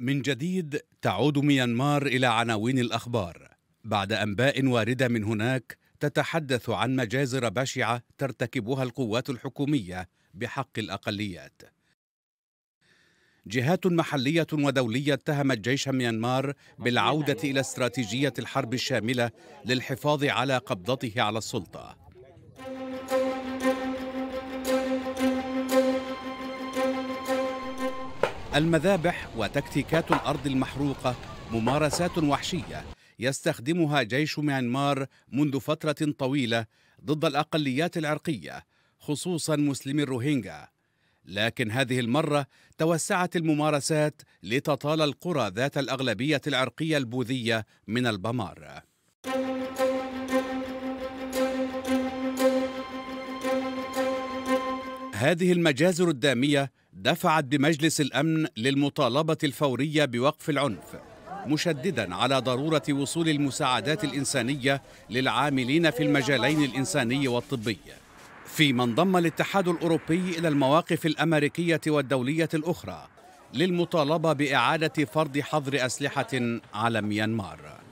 من جديد تعود ميانمار الى عناوين الاخبار بعد انباء وارده من هناك تتحدث عن مجازر بشعه ترتكبها القوات الحكوميه بحق الاقليات جهات محليه ودوليه اتهمت جيش ميانمار بالعوده الى استراتيجيه الحرب الشامله للحفاظ على قبضته على السلطه المذابح وتكتيكات الأرض المحروقة ممارسات وحشية يستخدمها جيش ميانمار منذ فترة طويلة ضد الأقليات العرقية خصوصا مسلمي الروهينجا لكن هذه المرة توسعت الممارسات لتطال القرى ذات الأغلبية العرقية البوذية من البمار هذه المجازر الدامية دفعت بمجلس الأمن للمطالبة الفورية بوقف العنف مشددا على ضرورة وصول المساعدات الإنسانية للعاملين في المجالين الإنساني والطبي فيما انضم الاتحاد الأوروبي إلى المواقف الأمريكية والدولية الأخرى للمطالبة بإعادة فرض حظر أسلحة على ميانمار